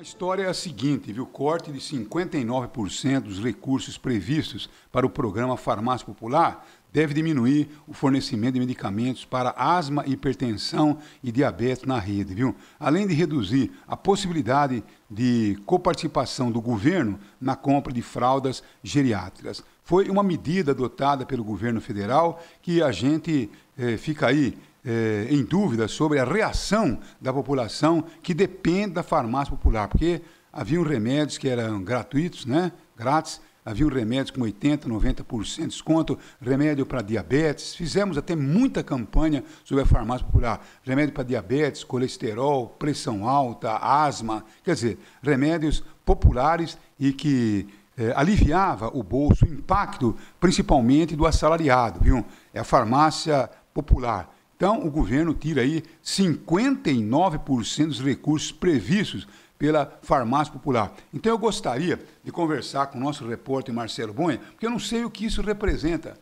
A história é a seguinte, viu? Corte de 59% dos recursos previstos para o programa Farmácia Popular deve diminuir o fornecimento de medicamentos para asma, hipertensão e diabetes na rede, viu? Além de reduzir a possibilidade de coparticipação do governo na compra de fraldas geriátricas. Foi uma medida adotada pelo governo federal que a gente eh, fica aí é, em dúvida sobre a reação da população que depende da farmácia popular, porque haviam remédios que eram gratuitos, né? grátis, um remédios com 80%, 90% de desconto, remédio para diabetes. Fizemos até muita campanha sobre a farmácia popular. Remédio para diabetes, colesterol, pressão alta, asma, quer dizer, remédios populares e que eh, aliviava o bolso, o impacto principalmente do assalariado, viu? É a farmácia popular. Então, o governo tira aí 59% dos recursos previstos pela farmácia popular. Então, eu gostaria de conversar com o nosso repórter Marcelo Bonha, porque eu não sei o que isso representa.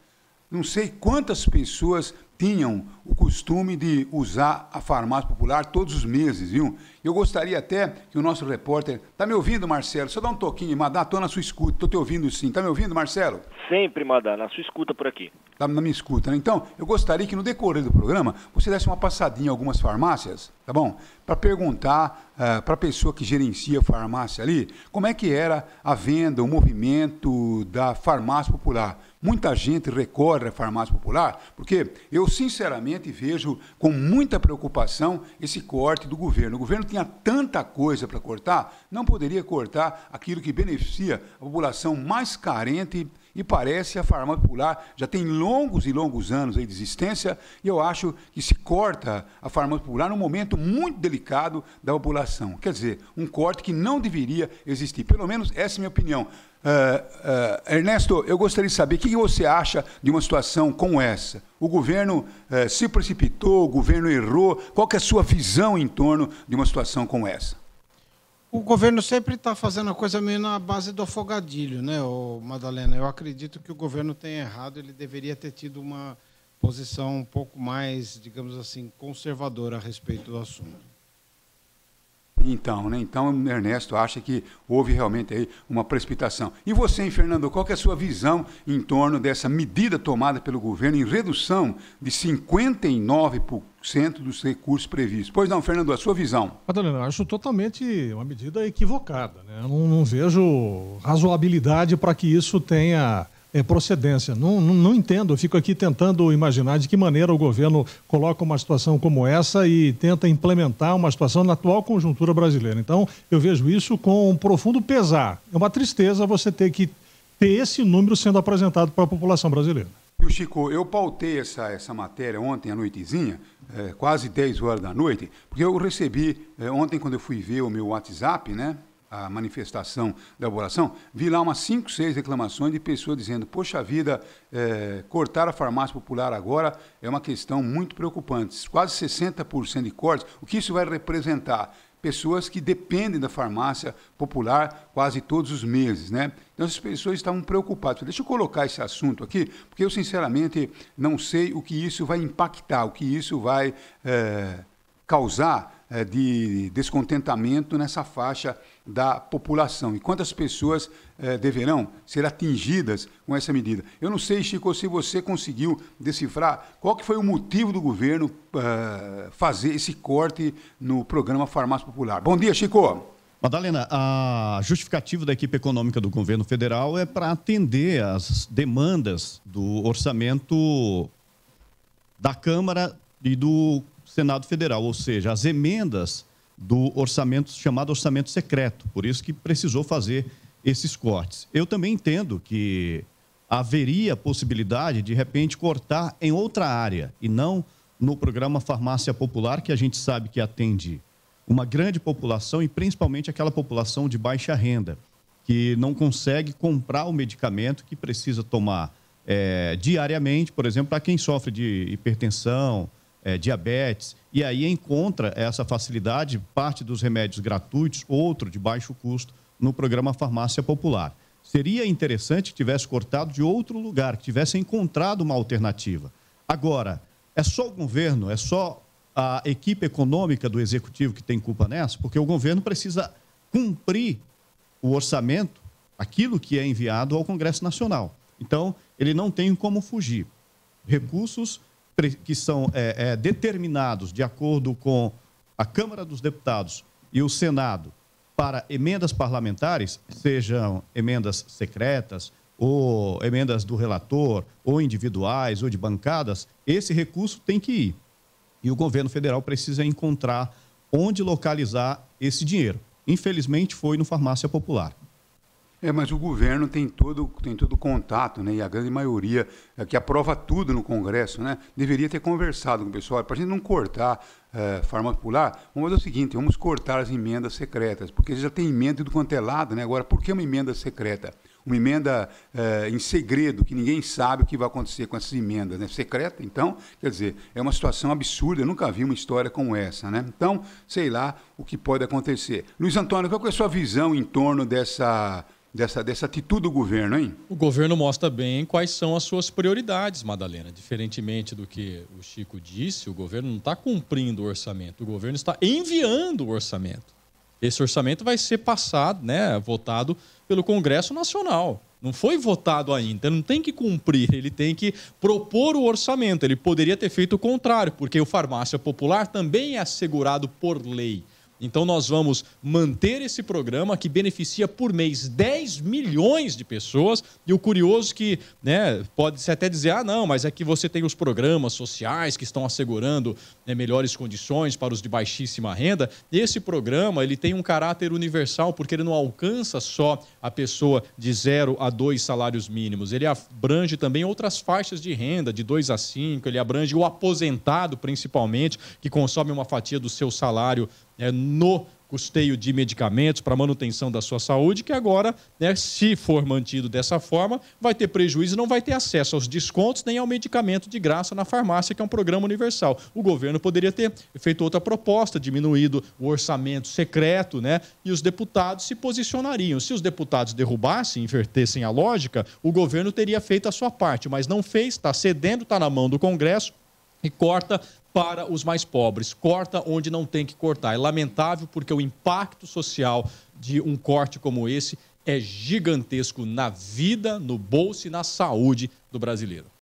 Não sei quantas pessoas tinham o costume de usar a farmácia popular todos os meses, viu? Eu gostaria até que o nosso repórter. Tá me ouvindo, Marcelo? Só dá um toquinho, Madá, estou na sua escuta, tô te ouvindo sim. Tá me ouvindo, Marcelo? Sempre, Madá, na sua escuta por aqui. Tá na minha escuta, né? Então, eu gostaria que no decorrer do programa você desse uma passadinha em algumas farmácias, tá bom? Para perguntar uh, eh, para a pessoa que gerencia a farmácia ali como é que era a venda, o movimento da farmácia popular. Muita gente recorre à farmácia popular, porque eu sinceramente vejo com muita preocupação esse corte do governo. O governo tinha tanta coisa para cortar, não poderia cortar aquilo que beneficia a população mais carente e parece a farmácia popular já tem longos e longos anos de existência e eu acho que se corta a farmácia popular num momento muito delicado da população. Quer dizer, um corte que não deveria existir. Pelo menos essa é a minha opinião. Uh, uh, Ernesto, eu gostaria de saber o que você acha de uma situação como essa. O governo uh, se precipitou, o governo errou. Qual é a sua visão em torno de uma situação como essa? O governo sempre está fazendo a coisa meio na base do afogadilho, né, Madalena? Eu acredito que o governo tem errado. Ele deveria ter tido uma posição um pouco mais, digamos assim, conservadora a respeito do assunto então, né? Então, Ernesto acha que houve realmente aí uma precipitação. E você, hein, Fernando, qual é a sua visão em torno dessa medida tomada pelo governo em redução de 59% dos recursos previstos? Pois não, Fernando, a sua visão. Madalena, eu acho totalmente uma medida equivocada. Né? Eu não, não vejo razoabilidade para que isso tenha é, procedência. Não, não, não entendo, eu fico aqui tentando imaginar de que maneira o governo coloca uma situação como essa e tenta implementar uma situação na atual conjuntura brasileira. Então, eu vejo isso com um profundo pesar. É uma tristeza você ter que ter esse número sendo apresentado para a população brasileira. E Chico, eu pautei essa, essa matéria ontem à noitezinha, é, quase 10 horas da noite, porque eu recebi é, ontem, quando eu fui ver o meu WhatsApp, né? a manifestação da elaboração, vi lá umas cinco seis reclamações de pessoas dizendo: Poxa vida, é, cortar a farmácia popular agora é uma questão muito preocupante. Quase 60% de cortes, o que isso vai representar? Pessoas que dependem da farmácia popular quase todos os meses, né? Então, essas pessoas estavam preocupadas. Deixa eu colocar esse assunto aqui, porque eu, sinceramente, não sei o que isso vai impactar, o que isso vai é, causar eh, de descontentamento nessa faixa da população e quantas pessoas eh, deverão ser atingidas com essa medida. Eu não sei, Chico, se você conseguiu decifrar qual que foi o motivo do governo eh, fazer esse corte no programa Farmácia Popular. Bom dia, Chico. Madalena, a justificativa da equipe econômica do governo federal é para atender às demandas do orçamento da Câmara e do Senado Federal, ou seja, as emendas do orçamento chamado orçamento secreto, por isso que precisou fazer esses cortes. Eu também entendo que haveria possibilidade de, de repente cortar em outra área e não no programa Farmácia Popular, que a gente sabe que atende uma grande população e principalmente aquela população de baixa renda, que não consegue comprar o medicamento que precisa tomar é, diariamente, por exemplo, para quem sofre de hipertensão, é, diabetes, e aí encontra essa facilidade, parte dos remédios gratuitos, outro de baixo custo, no programa Farmácia Popular. Seria interessante que tivesse cortado de outro lugar, que tivesse encontrado uma alternativa. Agora, é só o governo, é só a equipe econômica do executivo que tem culpa nessa, porque o governo precisa cumprir o orçamento, aquilo que é enviado ao Congresso Nacional. Então, ele não tem como fugir. Recursos que são é, é, determinados de acordo com a Câmara dos Deputados e o Senado para emendas parlamentares, sejam emendas secretas ou emendas do relator, ou individuais, ou de bancadas, esse recurso tem que ir. E o governo federal precisa encontrar onde localizar esse dinheiro. Infelizmente, foi no Farmácia Popular. É, mas o governo tem todo tem todo contato, né? E a grande maioria é, que aprova tudo no Congresso, né? Deveria ter conversado com o pessoal para a gente não cortar é, farmácia popular. Vamos fazer o seguinte: vamos cortar as emendas secretas, porque já tem emenda do quanto é lado, né? Agora, por que uma emenda secreta? Uma emenda é, em segredo, que ninguém sabe o que vai acontecer com essas emendas, né? Secreta, então, quer dizer, é uma situação absurda. Eu nunca vi uma história como essa, né? Então, sei lá o que pode acontecer. Luiz Antônio, qual é a sua visão em torno dessa dessa, dessa atitude do governo, hein? O governo mostra bem quais são as suas prioridades, Madalena. Diferentemente do que o Chico disse, o governo não está cumprindo o orçamento, o governo está enviando o orçamento. Esse orçamento vai ser passado, né, votado pelo Congresso Nacional. Não foi votado ainda, não tem que cumprir, ele tem que propor o orçamento. Ele poderia ter feito o contrário, porque o farmácia popular também é assegurado por lei. Então, nós vamos manter esse programa que beneficia por mês 10 milhões de pessoas. E o curioso que né, pode-se até dizer: ah, não, mas é que você tem os programas sociais que estão assegurando né, melhores condições para os de baixíssima renda. Esse programa ele tem um caráter universal, porque ele não alcança só a pessoa de 0 a 2 salários mínimos. Ele abrange também outras faixas de renda, de 2 a 5, ele abrange o aposentado, principalmente, que consome uma fatia do seu salário é no custeio de medicamentos para manutenção da sua saúde, que agora, né, se for mantido dessa forma, vai ter prejuízo e não vai ter acesso aos descontos nem ao medicamento de graça na farmácia, que é um programa universal. O governo poderia ter feito outra proposta, diminuído o orçamento secreto, né? E os deputados se posicionariam. Se os deputados derrubassem, invertessem a lógica, o governo teria feito a sua parte, mas não fez, está cedendo, está na mão do Congresso e corta para os mais pobres, corta onde não tem que cortar. É lamentável porque o impacto social de um corte como esse é gigantesco na vida, no bolso e na saúde do brasileiro.